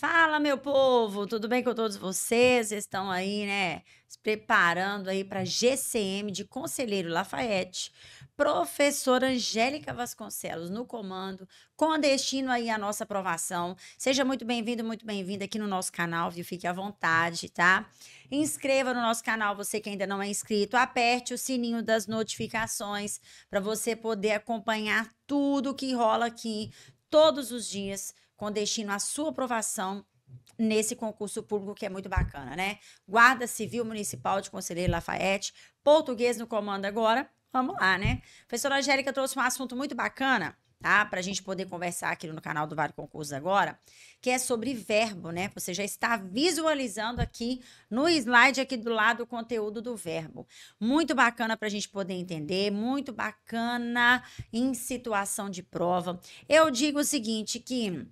Fala, meu povo, tudo bem com todos vocês? estão aí, né, se preparando aí para GCM de Conselheiro Lafayette, professora Angélica Vasconcelos no comando, com destino aí à nossa aprovação. Seja muito bem-vindo, muito bem-vinda aqui no nosso canal, viu? Fique à vontade, tá? Inscreva no nosso canal, você que ainda não é inscrito, aperte o sininho das notificações para você poder acompanhar tudo que rola aqui todos os dias com destino à sua aprovação nesse concurso público que é muito bacana, né? Guarda Civil Municipal de Conselheiro Lafayette, português no comando agora. Vamos lá, né? professora Angélica trouxe um assunto muito bacana, tá? Para a gente poder conversar aqui no canal do Vale Concursos agora, que é sobre verbo, né? Você já está visualizando aqui no slide aqui do lado o conteúdo do verbo. Muito bacana para a gente poder entender, muito bacana em situação de prova. Eu digo o seguinte, que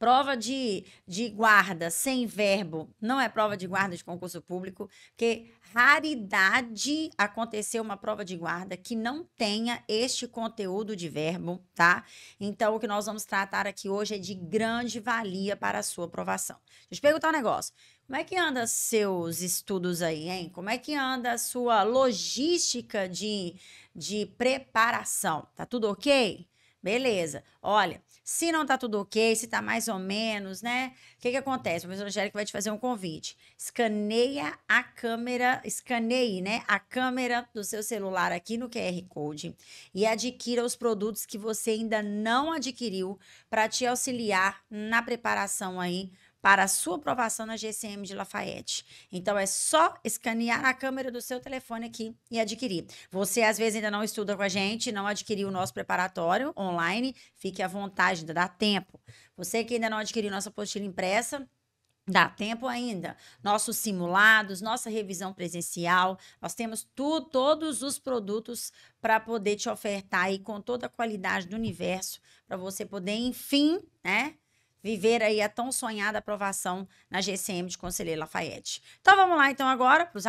Prova de, de guarda sem verbo não é prova de guarda de concurso público, porque raridade acontecer uma prova de guarda que não tenha este conteúdo de verbo, tá? Então, o que nós vamos tratar aqui hoje é de grande valia para a sua aprovação. Deixa eu te perguntar um negócio. Como é que anda seus estudos aí, hein? Como é que anda a sua logística de, de preparação? Tá tudo ok? Beleza. Olha, se não tá tudo ok, se tá mais ou menos, né? O que que acontece? O professor vai te fazer um convite. Escaneia a câmera, escaneie, né? A câmera do seu celular aqui no QR Code e adquira os produtos que você ainda não adquiriu para te auxiliar na preparação aí para a sua aprovação na GCM de Lafayette. Então é só escanear a câmera do seu telefone aqui e adquirir. Você às vezes ainda não estuda com a gente, não adquiriu o nosso preparatório online, fique à vontade, ainda dá tempo. Você que ainda não adquiriu nossa apostila impressa, Dá tempo ainda. Nossos simulados, nossa revisão presencial, nós temos tu, todos os produtos para poder te ofertar aí com toda a qualidade do universo, para você poder, enfim, né, viver aí a tão sonhada aprovação na GCM de Conselheiro Lafayette. Então vamos lá então agora para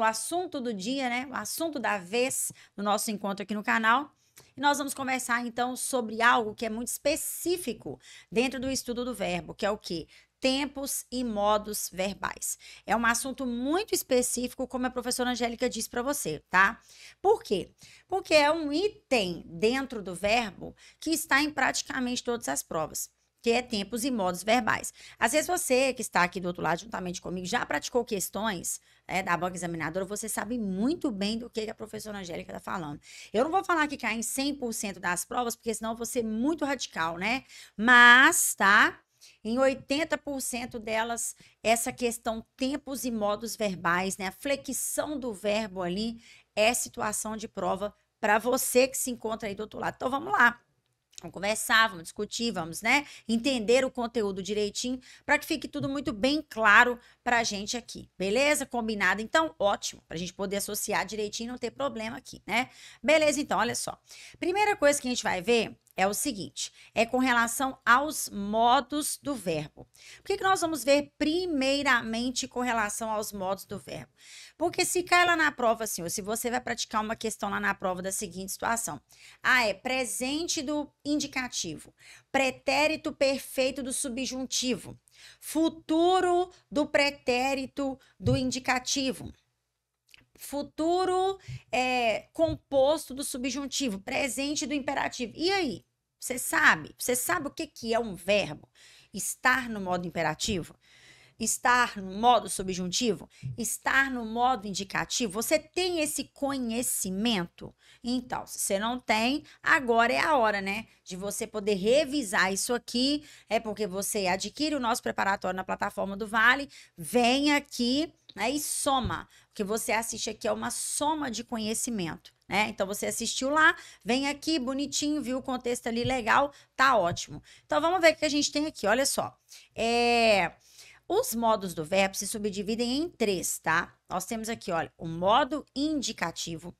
o assunto do dia, né? O assunto da vez do nosso encontro aqui no canal. E nós vamos conversar então sobre algo que é muito específico dentro do estudo do verbo, que é o que? Tempos e modos verbais. É um assunto muito específico, como a professora Angélica disse para você, tá? Por quê? Porque é um item dentro do verbo que está em praticamente todas as provas que é tempos e modos verbais. Às vezes você que está aqui do outro lado juntamente comigo já praticou questões né, da banca examinadora, você sabe muito bem do que a professora Angélica está falando. Eu não vou falar que cai em 100% das provas, porque senão eu vou ser muito radical, né? Mas, tá? Em 80% delas, essa questão tempos e modos verbais, né? A flexão do verbo ali é situação de prova para você que se encontra aí do outro lado. Então vamos lá. Vamos conversar, vamos discutir, vamos, né, entender o conteúdo direitinho para que fique tudo muito bem claro para a gente aqui, beleza? Combinado, então, ótimo, para a gente poder associar direitinho e não ter problema aqui, né? Beleza, então, olha só. Primeira coisa que a gente vai ver é o seguinte: é com relação aos modos do verbo. Por que, que nós vamos ver primeiramente com relação aos modos do verbo? Porque se cai lá na prova, assim, ou se você vai praticar uma questão lá na prova da seguinte situação: ah, é presente do indicativo, pretérito perfeito do subjuntivo, futuro do pretérito do indicativo futuro é, composto do subjuntivo, presente do imperativo. E aí? Você sabe? Você sabe o que, que é um verbo? Estar no modo imperativo? estar no modo subjuntivo, estar no modo indicativo, você tem esse conhecimento? Então, se você não tem, agora é a hora, né? De você poder revisar isso aqui. É porque você adquire o nosso preparatório na plataforma do Vale, vem aqui né, e soma. O que você assiste aqui é uma soma de conhecimento. Né? Então você assistiu lá, vem aqui bonitinho, viu o contexto ali legal, tá ótimo. Então vamos ver o que a gente tem aqui, olha só. É, os modos do verbo se subdividem em três, tá? Nós temos aqui, olha, o modo indicativo,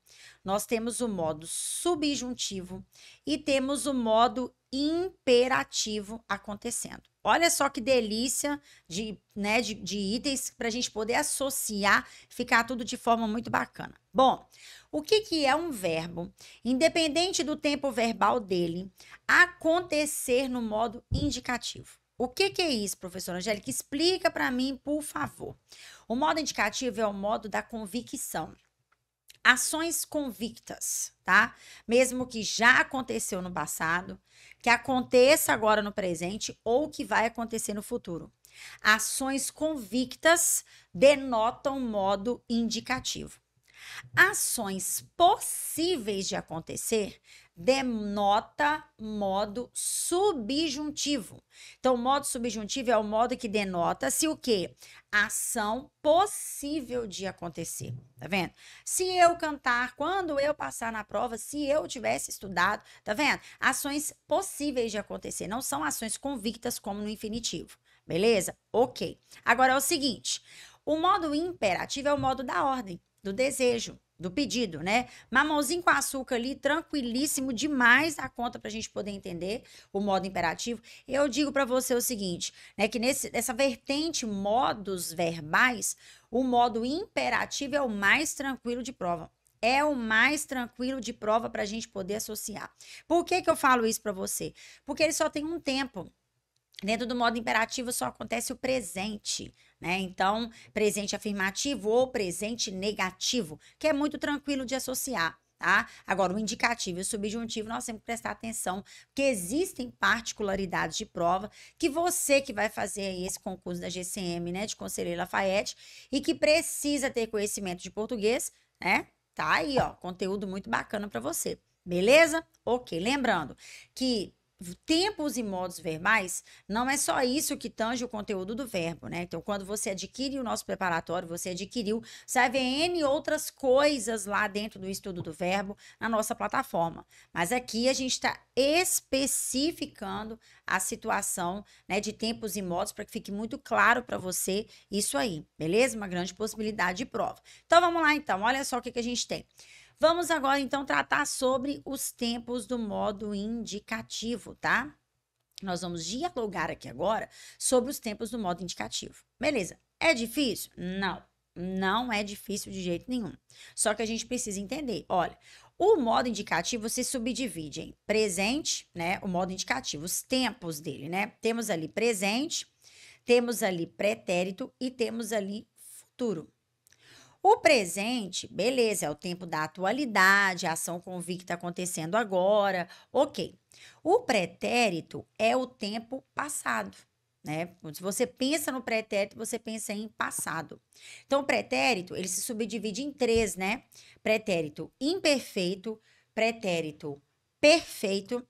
nós temos o modo subjuntivo e temos o modo imperativo acontecendo. Olha só que delícia de, né, de, de itens para a gente poder associar, ficar tudo de forma muito bacana. Bom, o que, que é um verbo? Independente do tempo verbal dele, acontecer no modo indicativo. O que, que é isso, professora Angélica? Explica para mim, por favor. O modo indicativo é o modo da convicção ações convictas, tá? Mesmo que já aconteceu no passado, que aconteça agora no presente ou que vai acontecer no futuro. Ações convictas denotam modo indicativo. Ações possíveis de acontecer denota modo subjuntivo. Então, o modo subjuntivo é o modo que denota se o quê? Ação possível de acontecer, tá vendo? Se eu cantar, quando eu passar na prova, se eu tivesse estudado, tá vendo? Ações possíveis de acontecer, não são ações convictas como no infinitivo. Beleza? OK. Agora é o seguinte, o modo imperativo é o modo da ordem, do desejo do pedido, né? Mamãozinho com açúcar ali, tranquilíssimo demais a conta para a gente poder entender o modo imperativo. Eu digo para você o seguinte, né? Que nesse, nessa vertente modos verbais, o modo imperativo é o mais tranquilo de prova. É o mais tranquilo de prova para a gente poder associar. Por que, que eu falo isso para você? Porque ele só tem um tempo. Dentro do modo imperativo só acontece o presente. Né? Então, presente afirmativo ou presente negativo, que é muito tranquilo de associar. Tá? Agora, o indicativo e o subjuntivo, nós temos que prestar atenção, porque existem particularidades de prova que você que vai fazer esse concurso da GCM, né, de Conselheiro Lafayette, e que precisa ter conhecimento de português, né? Tá aí, ó, conteúdo muito bacana para você. Beleza? Ok. Lembrando que tempos e modos verbais, não é só isso que tange o conteúdo do verbo, né? Então, quando você adquire o nosso preparatório, você adquiriu, ver N outras coisas lá dentro do estudo do verbo na nossa plataforma. Mas aqui a gente está especificando a situação né, de tempos e modos para que fique muito claro para você isso aí, beleza? Uma grande possibilidade de prova. Então, vamos lá então, olha só o que, que a gente tem. Vamos agora então tratar sobre os tempos do modo indicativo, tá? Nós vamos dialogar aqui agora sobre os tempos do modo indicativo. Beleza. É difícil? Não. Não é difícil de jeito nenhum. Só que a gente precisa entender. Olha, o modo indicativo se subdivide em presente, né? O modo indicativo, os tempos dele, né? Temos ali presente, temos ali pretérito e temos ali futuro. O presente, beleza, é o tempo da atualidade, a ação convicta acontecendo agora, ok. O pretérito é o tempo passado, né? Se você pensa no pretérito, você pensa em passado. Então, o pretérito, ele se subdivide em três, né? Pretérito imperfeito, pretérito perfeito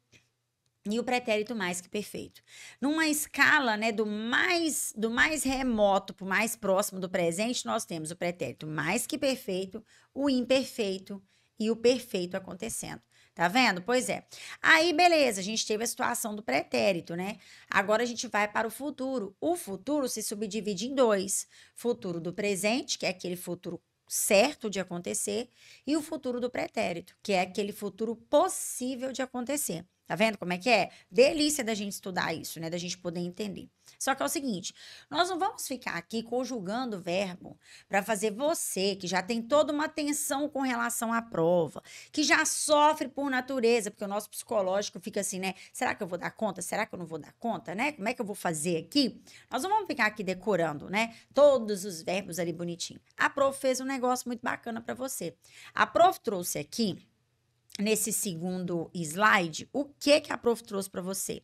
e o pretérito mais que perfeito. Numa escala, né, do mais do mais remoto para o mais próximo do presente, nós temos o pretérito mais que perfeito, o imperfeito e o perfeito acontecendo. Tá vendo? Pois é. Aí, beleza, a gente teve a situação do pretérito, né? Agora a gente vai para o futuro. O futuro se subdivide em dois: futuro do presente, que é aquele futuro certo de acontecer, e o futuro do pretérito, que é aquele futuro possível de acontecer. Tá vendo como é que é? Delícia da gente estudar isso, né? Da gente poder entender. Só que é o seguinte, nós não vamos ficar aqui conjugando verbo para fazer você, que já tem toda uma tensão com relação à prova, que já sofre por natureza, porque o nosso psicológico fica assim, né? Será que eu vou dar conta? Será que eu não vou dar conta, né? Como é que eu vou fazer aqui? Nós não vamos ficar aqui decorando, né? Todos os verbos ali bonitinho. A prof fez um negócio muito bacana para você. A prof trouxe aqui nesse segundo slide o que que a prof trouxe para você.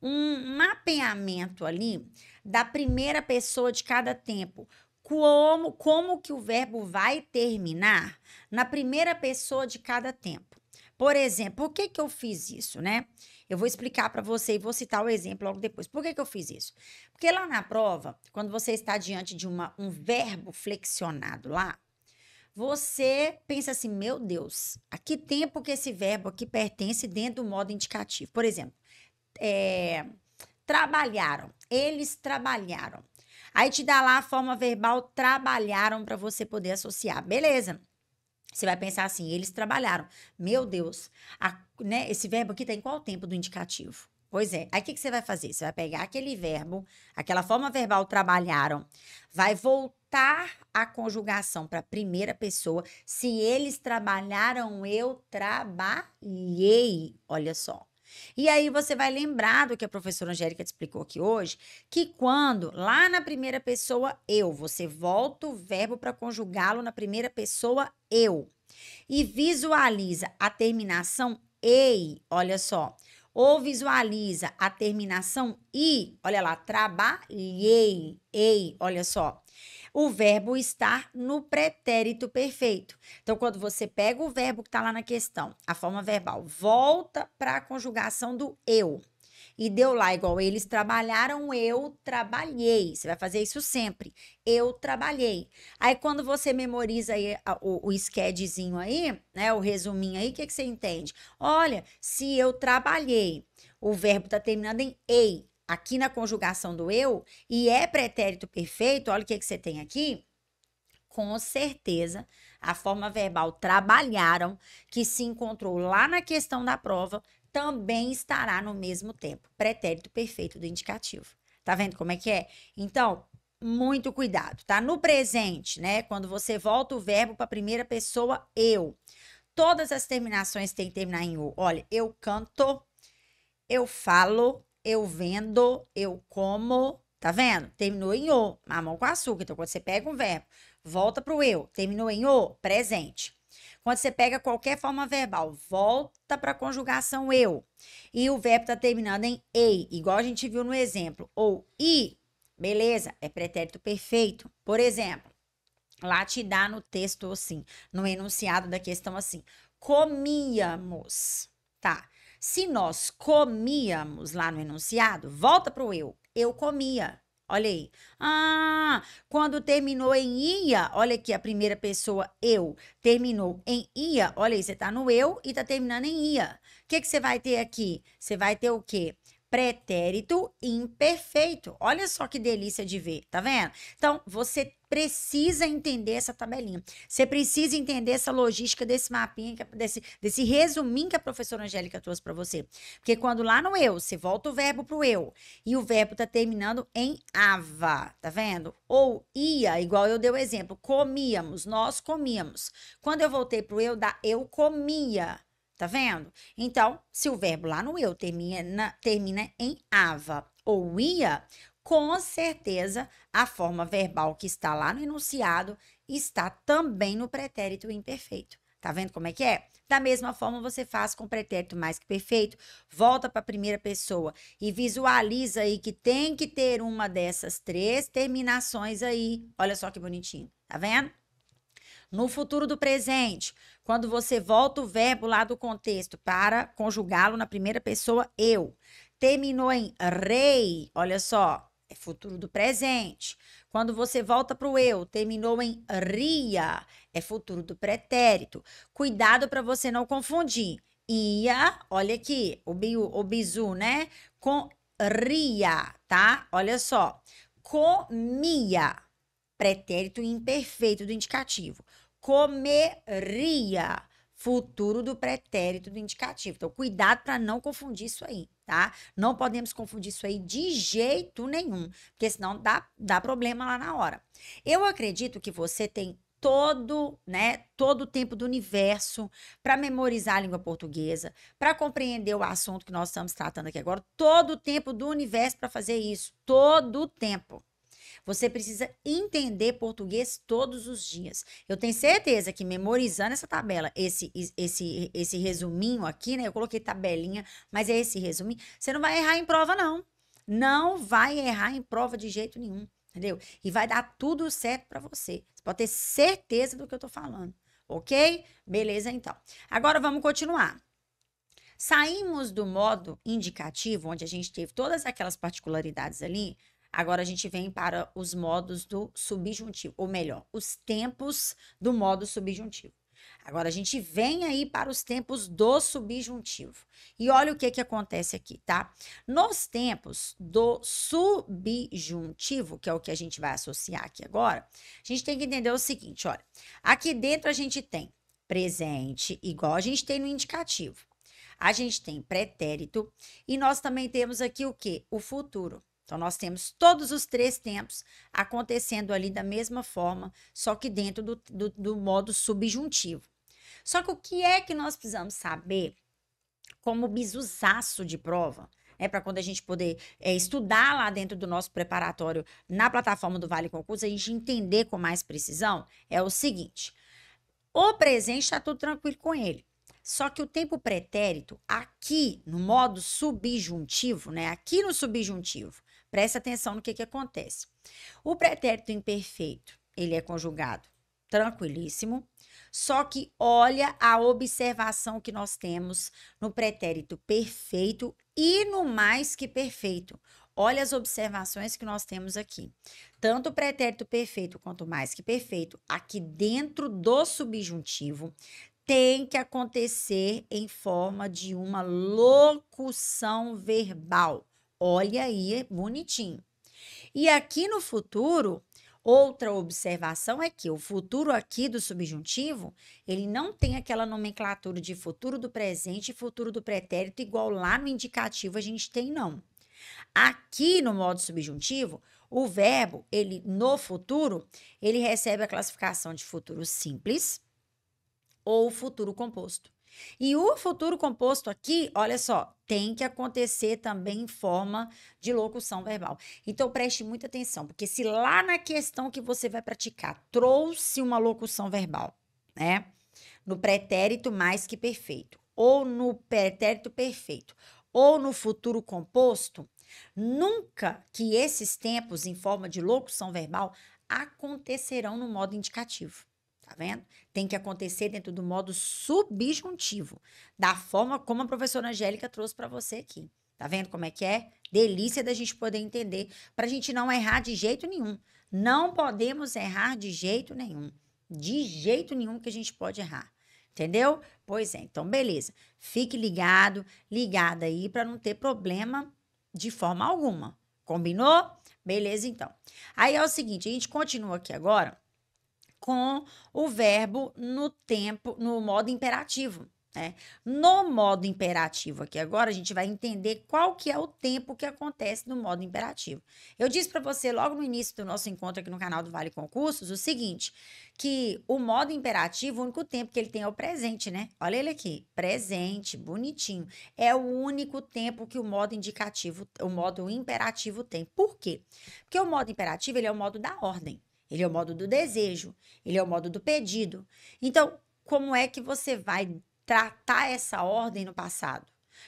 Um mapeamento ali da primeira pessoa de cada tempo. Como, como que o verbo vai terminar na primeira pessoa de cada tempo. Por exemplo, por que, que eu fiz isso, né? Eu vou explicar para você e vou citar o exemplo logo depois. Por que, que eu fiz isso? Porque lá na prova, quando você está diante de uma, um verbo flexionado lá, você pensa assim, meu Deus, a que tempo que esse verbo aqui pertence dentro do modo indicativo? Por exemplo, é, trabalharam, eles trabalharam. Aí te dá lá a forma verbal trabalharam para você poder associar. Beleza. Você vai pensar assim, eles trabalharam. Meu Deus, a, né, esse verbo aqui tem tá em qual tempo do indicativo? Pois é. Aí o que, que você vai fazer? Você vai pegar aquele verbo, aquela forma verbal trabalharam, vai voltar a conjugação para a primeira pessoa. Se eles trabalharam, eu trabalhei. Olha só. E aí você vai lembrar do que a professora Angélica te explicou aqui hoje, que quando lá na primeira pessoa eu, você volta o verbo para conjugá-lo na primeira pessoa eu e visualiza a terminação ei, olha só, ou visualiza a terminação i, olha lá, trabalhei, ei, olha só o verbo estar no pretérito perfeito. Então, quando você pega o verbo que está lá na questão, a forma verbal, volta para a conjugação do eu. E deu lá igual eles trabalharam, eu trabalhei. Você vai fazer isso sempre. Eu trabalhei. Aí quando você memoriza aí o, o esquedezinho aí, né, o resuminho aí, o que, que você entende? Olha, se eu trabalhei, o verbo está terminando em ei aqui na conjugação do eu e é pretérito perfeito, olha o que, que você tem aqui. Com certeza, a forma verbal trabalharam, que se encontrou lá na questão da prova, também estará no mesmo tempo. Pretérito perfeito do indicativo. Tá vendo como é que é? Então, muito cuidado, tá? No presente, né? Quando você volta o verbo para a primeira pessoa, eu. Todas as terminações têm que terminar em o. Olha, eu canto, eu falo, eu vendo, eu como, tá vendo? Terminou em o, mamão com açúcar. Então, quando você pega um verbo, volta pro eu, terminou em o, presente. Quando você pega qualquer forma verbal, volta para a conjugação eu. E o verbo está terminando em ei, igual a gente viu no exemplo. Ou i, beleza, é pretérito perfeito. Por exemplo, lá te dá no texto assim, no enunciado da questão assim: comíamos. Tá. Se nós comíamos lá no enunciado, volta para o eu. Eu comia. Olha aí. Ah, quando terminou em ia, olha aqui a primeira pessoa, eu, terminou em ia. Olha aí, você está no eu e está terminando em ia. O que, que você vai ter aqui? Você vai ter o quê? Pretérito imperfeito. Olha só que delícia de ver, tá vendo? Então, você precisa entender essa tabelinha. Você precisa entender essa logística desse mapinha, desse, desse resuminho que a professora Angélica trouxe para você. Porque quando lá no eu, você volta o verbo pro eu e o verbo tá terminando em ava, tá vendo? Ou ia, igual eu dei o exemplo, comíamos, nós comíamos. Quando eu voltei pro eu, dá eu comia. Tá vendo? Então, se o verbo lá no eu termina, termina em ava ou ia, com certeza a forma verbal que está lá no enunciado está também no pretérito imperfeito. Tá vendo como é que é? Da mesma forma você faz com o pretérito mais que perfeito, volta para a primeira pessoa e visualiza aí que tem que ter uma dessas três terminações aí. Olha só que bonitinho, tá vendo? No futuro do presente, quando você volta o verbo lá do contexto para conjugá-lo na primeira pessoa eu, terminou em rei, olha só, é futuro do presente. Quando você volta para o eu, terminou em ria, é futuro do pretérito. Cuidado para você não confundir. Ia, olha aqui, o, bio, o bizu, né? Com ria, tá? Olha só. Comia, pretérito imperfeito do indicativo. Comeria futuro do pretérito do indicativo. Então, cuidado para não confundir isso aí, tá? Não podemos confundir isso aí de jeito nenhum, porque senão dá, dá problema lá na hora. Eu acredito que você tem todo, né, todo o tempo do universo para memorizar a língua portuguesa, para compreender o assunto que nós estamos tratando aqui agora, todo o tempo do universo para fazer isso, todo o tempo. Você precisa entender português todos os dias. Eu tenho certeza que memorizando essa tabela, esse, esse, esse resuminho aqui, né? Eu coloquei tabelinha, mas é esse resuminho. Você não vai errar em prova, não. Não vai errar em prova de jeito nenhum, entendeu? E vai dar tudo certo para você. Você pode ter certeza do que eu tô falando, ok? Beleza, então. Agora vamos continuar. Saímos do modo indicativo, onde a gente teve todas aquelas particularidades ali, Agora a gente vem para os modos do subjuntivo, ou melhor, os tempos do modo subjuntivo. Agora a gente vem aí para os tempos do subjuntivo. E olha o que que acontece aqui, tá? Nos tempos do subjuntivo, que é o que a gente vai associar aqui agora, a gente tem que entender o seguinte, olha. Aqui dentro a gente tem presente, igual a gente tem no indicativo. A gente tem pretérito e nós também temos aqui o que? O futuro. Então, nós temos todos os três tempos acontecendo ali da mesma forma, só que dentro do, do, do modo subjuntivo. Só que o que é que nós precisamos saber como bizuzaço de prova? É né, para quando a gente poder é, estudar lá dentro do nosso preparatório na plataforma do Vale Concurso, a gente entender com mais precisão, é o seguinte: o presente está tudo tranquilo com ele. Só que o tempo pretérito, aqui no modo subjuntivo, né? Aqui no subjuntivo, Presta atenção no que, que acontece. O pretérito imperfeito, ele é conjugado tranquilíssimo, só que olha a observação que nós temos no pretérito perfeito e no mais que perfeito. Olha as observações que nós temos aqui. Tanto o pretérito perfeito quanto o mais que perfeito, aqui dentro do subjuntivo, tem que acontecer em forma de uma locução verbal. Olha aí, bonitinho. E aqui no futuro, outra observação é que o futuro aqui do subjuntivo, ele não tem aquela nomenclatura de futuro do presente e futuro do pretérito igual lá no indicativo a gente tem não. Aqui no modo subjuntivo, o verbo, ele no futuro, ele recebe a classificação de futuro simples ou futuro composto. E o futuro composto aqui, olha só, tem que acontecer também em forma de locução verbal. Então preste muita atenção, porque se lá na questão que você vai praticar trouxe uma locução verbal, né? No pretérito mais que perfeito, ou no pretérito perfeito, ou no futuro composto, nunca que esses tempos em forma de locução verbal acontecerão no modo indicativo. Tá vendo? Tem que acontecer dentro do modo subjuntivo, da forma como a professora Angélica trouxe para você aqui. Tá vendo como é que é? Delícia da gente poder entender, para a gente não errar de jeito nenhum. Não podemos errar de jeito nenhum. De jeito nenhum que a gente pode errar. Entendeu? Pois é, então beleza. Fique ligado, ligada aí para não ter problema de forma alguma. Combinou? Beleza, então. Aí é o seguinte, a gente continua aqui agora com o verbo no tempo, no modo imperativo. Né? No modo imperativo aqui agora, a gente vai entender qual que é o tempo que acontece no modo imperativo. Eu disse para você logo no início do nosso encontro aqui no canal do Vale Concursos o seguinte, que o modo imperativo, o único tempo que ele tem é o presente, né? Olha ele aqui, presente, bonitinho. É o único tempo que o modo indicativo, o modo imperativo tem. Por quê? Porque o modo imperativo, ele é o modo da ordem. Ele é o modo do desejo, ele é o modo do pedido. Então, como é que você vai tratar essa ordem no passado?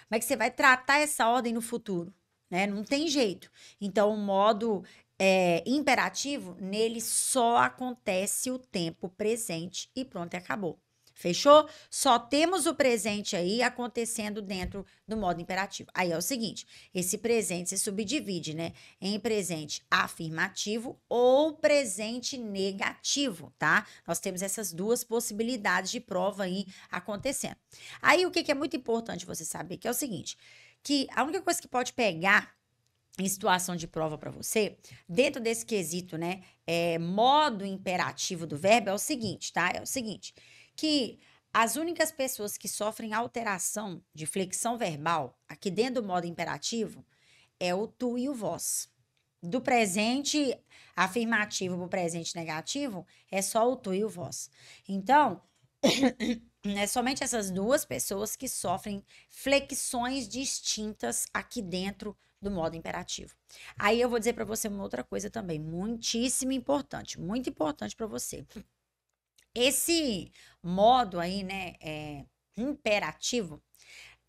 Como é que você vai tratar essa ordem no futuro? Né? Não tem jeito. Então, o modo é, imperativo, nele só acontece o tempo presente e pronto, acabou. Fechou? Só temos o presente aí acontecendo dentro do modo imperativo. Aí é o seguinte: esse presente se subdivide, né? Em presente afirmativo ou presente negativo, tá? Nós temos essas duas possibilidades de prova aí acontecendo. Aí o que, que é muito importante você saber que é o seguinte: que a única coisa que pode pegar em situação de prova para você, dentro desse quesito, né? É, modo imperativo do verbo é o seguinte, tá? É o seguinte que as únicas pessoas que sofrem alteração de flexão verbal, aqui dentro do modo imperativo, é o tu e o vós. Do presente afirmativo para o presente negativo, é só o tu e o vós. Então, é somente essas duas pessoas que sofrem flexões distintas aqui dentro do modo imperativo. Aí eu vou dizer para você uma outra coisa também, muitíssimo importante, muito importante para você. Esse modo aí, né, é, imperativo,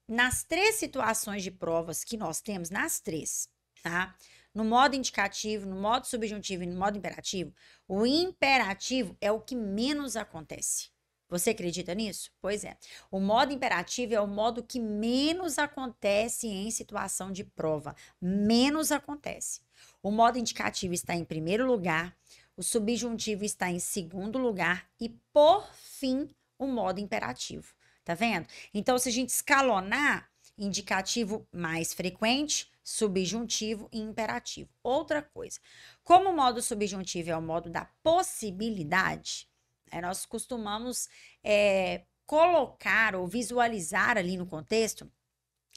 nas três situações de provas que nós temos, nas três, tá? No modo indicativo, no modo subjuntivo e no modo imperativo, o imperativo é o que menos acontece. Você acredita nisso? Pois é. O modo imperativo é o modo que menos acontece em situação de prova. Menos acontece. O modo indicativo está em primeiro lugar, o subjuntivo está em segundo lugar e, por fim, o modo imperativo. Tá vendo? Então, se a gente escalonar, indicativo mais frequente, subjuntivo e imperativo. Outra coisa, como o modo subjuntivo é o modo da possibilidade, né, nós costumamos é, colocar ou visualizar ali no contexto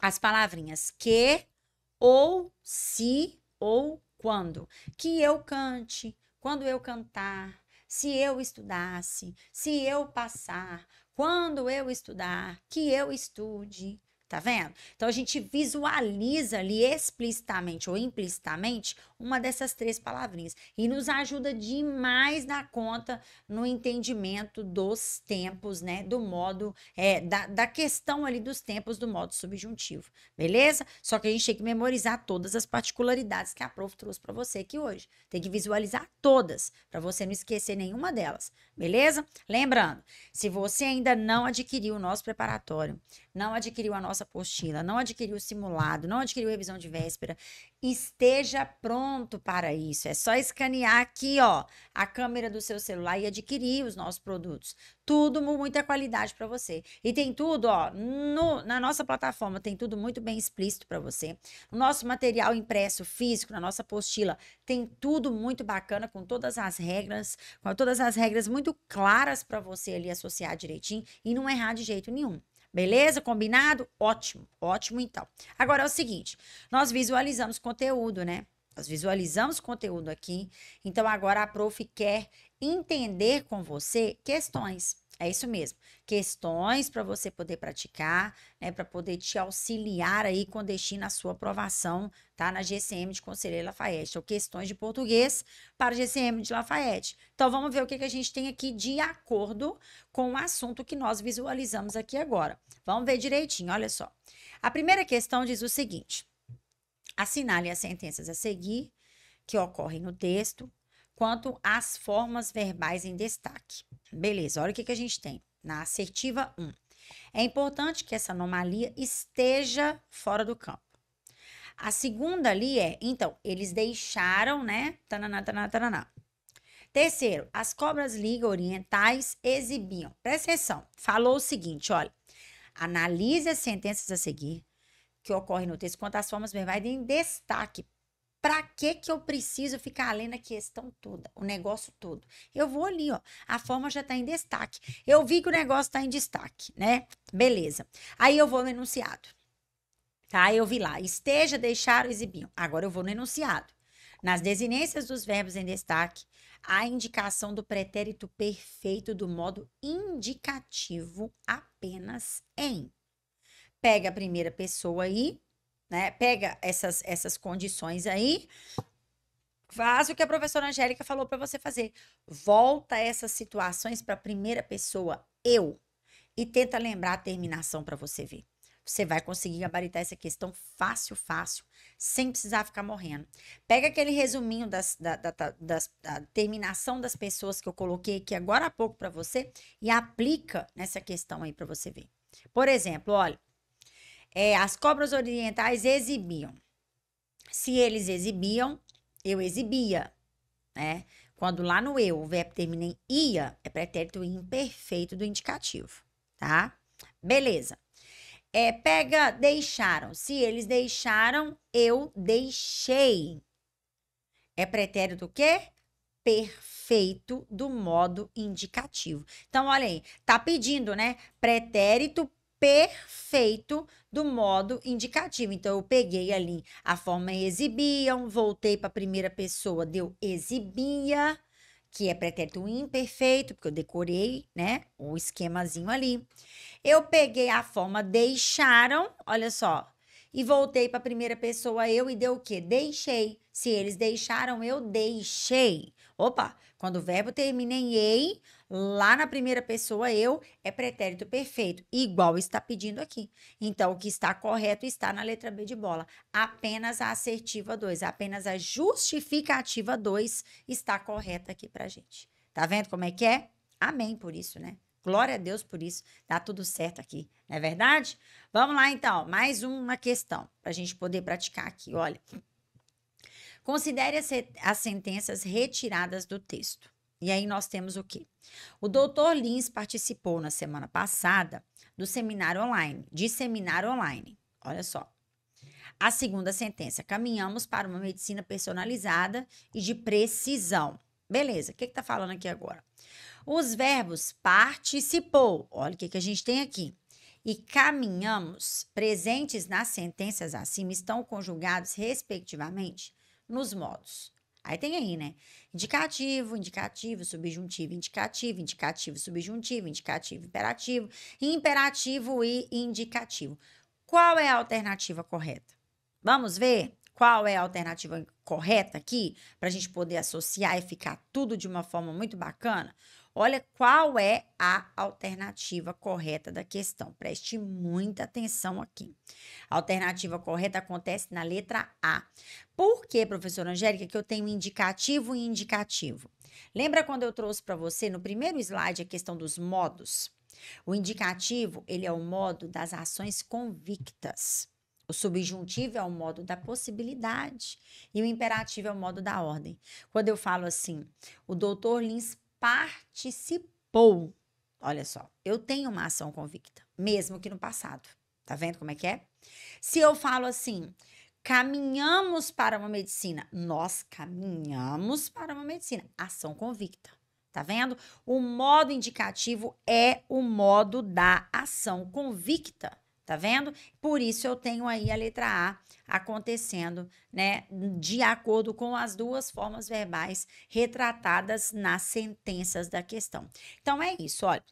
as palavrinhas que, ou, se, ou quando. Que eu cante, quando eu cantar, se eu estudasse, se eu passar, quando eu estudar, que eu estude, Tá vendo? Então a gente visualiza ali explicitamente ou implicitamente uma dessas três palavrinhas e nos ajuda demais na conta no entendimento dos tempos, né? Do modo, é, da, da questão ali dos tempos do modo subjuntivo, beleza? Só que a gente tem que memorizar todas as particularidades que a prof trouxe para você aqui hoje. Tem que visualizar todas, para você não esquecer nenhuma delas, beleza? Lembrando, se você ainda não adquiriu o nosso preparatório, não adquiriu a nossa nossa apostila, não adquiriu o simulado, não adquiriu revisão de véspera, esteja pronto para isso. É só escanear aqui, ó, a câmera do seu celular e adquirir os nossos produtos. Tudo com muita qualidade para você. E tem tudo, ó, no, na nossa plataforma tem tudo muito bem explícito para você. O nosso material impresso físico, na nossa apostila, tem tudo muito bacana com todas as regras, com todas as regras muito claras para você ali associar direitinho e não errar de jeito nenhum. Beleza? Combinado? Ótimo, ótimo então. Agora é o seguinte: nós visualizamos conteúdo, né? Nós visualizamos conteúdo aqui. Então agora a prof quer entender com você questões. É isso mesmo. Questões para você poder praticar, né, para poder te auxiliar aí com destino à sua aprovação, tá? Na GCM de Conselheiro Lafayette. Ou então, questões de português para GCM de Lafayette. Então, vamos ver o que, que a gente tem aqui de acordo com o assunto que nós visualizamos aqui agora. Vamos ver direitinho, olha só. A primeira questão diz o seguinte: assinale as sentenças a seguir que ocorrem no texto quanto às formas verbais em destaque. Beleza, olha o que, que a gente tem. Na assertiva 1, é importante que essa anomalia esteja fora do campo. A segunda ali é, então, eles deixaram, né? Tananá, tananá, tananá. Terceiro, as cobras liga orientais exibiam. Presta atenção, falou o seguinte, olha. Analise as sentenças a seguir, que ocorrem no texto, quanto às formas verbais em destaque. Pra que que eu preciso ficar lendo a questão toda, o negócio todo? Eu vou ali, ó. A forma já tá em destaque. Eu vi que o negócio tá em destaque, né? Beleza. Aí eu vou no enunciado. Tá? Eu vi lá. Esteja, deixar, exibir. Agora eu vou no enunciado. Nas desinências dos verbos em destaque, a indicação do pretérito perfeito do modo indicativo apenas em. Pega a primeira pessoa aí, né? Pega essas, essas condições aí, faz o que a professora Angélica falou para você fazer. Volta essas situações para a primeira pessoa, eu, e tenta lembrar a terminação para você ver. Você vai conseguir gabaritar essa questão fácil, fácil, sem precisar ficar morrendo. Pega aquele resuminho das, da, da, das, da terminação das pessoas que eu coloquei aqui agora há pouco para você e aplica nessa questão aí para você ver. Por exemplo, olha, é, as cobras orientais exibiam. Se eles exibiam, eu exibia, né? Quando lá no eu o verbo termina em ia, é pretérito imperfeito do indicativo, tá? Beleza. É, pega deixaram. Se eles deixaram, eu deixei. É pretérito o quê? Perfeito do modo indicativo. Então, olha aí, tá pedindo, né? Pretérito perfeito do modo indicativo. Então, eu peguei ali a forma exibiam, voltei para a primeira pessoa, deu exibia, que é pretérito imperfeito, porque eu decorei, né, o esquemazinho ali. Eu peguei a forma deixaram, olha só, e voltei para a primeira pessoa eu e deu o quê? Deixei. Se eles deixaram, eu deixei. Opa, quando o verbo termina em ei, lá na primeira pessoa eu é pretérito perfeito, igual está pedindo aqui. Então o que está correto está na letra B de bola. Apenas a assertiva 2, apenas a justificativa 2 está correta aqui para gente. Tá vendo como é que é? Amém por isso, né? Glória a Deus por isso. Dá tá tudo certo aqui, não é verdade? Vamos lá, então. Mais uma questão para a gente poder praticar aqui. Olha. Considere as sentenças retiradas do texto. E aí nós temos o quê? O doutor Lins participou na semana passada do seminário online, de seminário online. Olha só. A segunda sentença, caminhamos para uma medicina personalizada e de precisão. Beleza, o que está falando aqui agora? Os verbos participou, olha o que, que a gente tem aqui, e caminhamos, presentes nas sentenças acima, estão conjugados, respectivamente, nos modos. Aí tem aí, né? Indicativo, indicativo, subjuntivo, indicativo, indicativo, subjuntivo, indicativo, imperativo, imperativo e indicativo. Qual é a alternativa correta? Vamos ver qual é a alternativa correta aqui, para a gente poder associar e ficar tudo de uma forma muito bacana? Olha qual é a alternativa correta da questão. Preste muita atenção aqui. A alternativa correta acontece na letra A. Por que, professora Angélica, que eu tenho indicativo e indicativo? Lembra quando eu trouxe para você no primeiro slide a questão dos modos? O indicativo, ele é o modo das ações convictas. O subjuntivo é o modo da possibilidade e o imperativo é o modo da ordem. Quando eu falo assim, o doutor Lins participou. Olha só, eu tenho uma ação convicta, mesmo que no passado. Tá vendo como é que é? Se eu falo assim, caminhamos para uma medicina, nós caminhamos para uma medicina, ação convicta. Tá vendo? O modo indicativo é o modo da ação convicta tá vendo? Por isso eu tenho aí a letra A acontecendo, né, de acordo com as duas formas verbais retratadas nas sentenças da questão. Então é isso, olha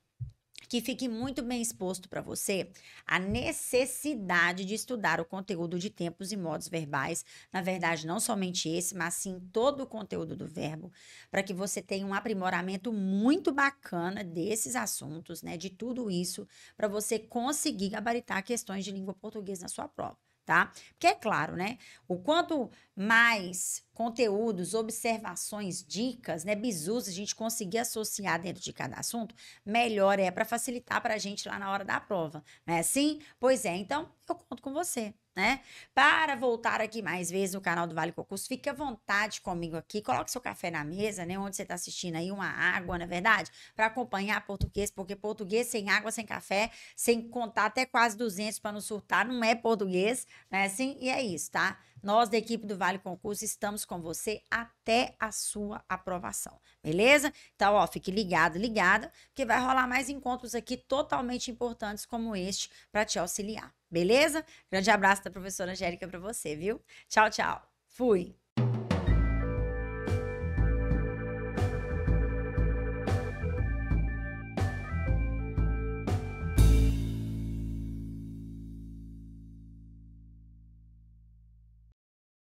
que fique muito bem exposto para você a necessidade de estudar o conteúdo de tempos e modos verbais, na verdade, não somente esse, mas sim todo o conteúdo do verbo, para que você tenha um aprimoramento muito bacana desses assuntos, né, de tudo isso, para você conseguir gabaritar questões de língua portuguesa na sua prova tá? Porque é claro, né? O quanto mais conteúdos, observações, dicas, né, bizus a gente conseguir associar dentro de cada assunto, melhor é para facilitar para a gente lá na hora da prova, não é assim? Pois é, então eu conto com você né? Para voltar aqui mais vezes no canal do Vale Cocos, fique à vontade comigo aqui, coloque seu café na mesa, né? Onde você está assistindo aí, uma água, na é verdade, para acompanhar português, porque português sem água, sem café, sem contar até quase 200 para não surtar, não é português, né? Assim, e é isso, tá? Nós da equipe do Vale Concurso estamos com você até a sua aprovação, beleza? Então, ó, fique ligado, ligada, porque vai rolar mais encontros aqui totalmente importantes como este para te auxiliar. Beleza? Grande abraço da professora Angélica para você, viu? Tchau, tchau. Fui.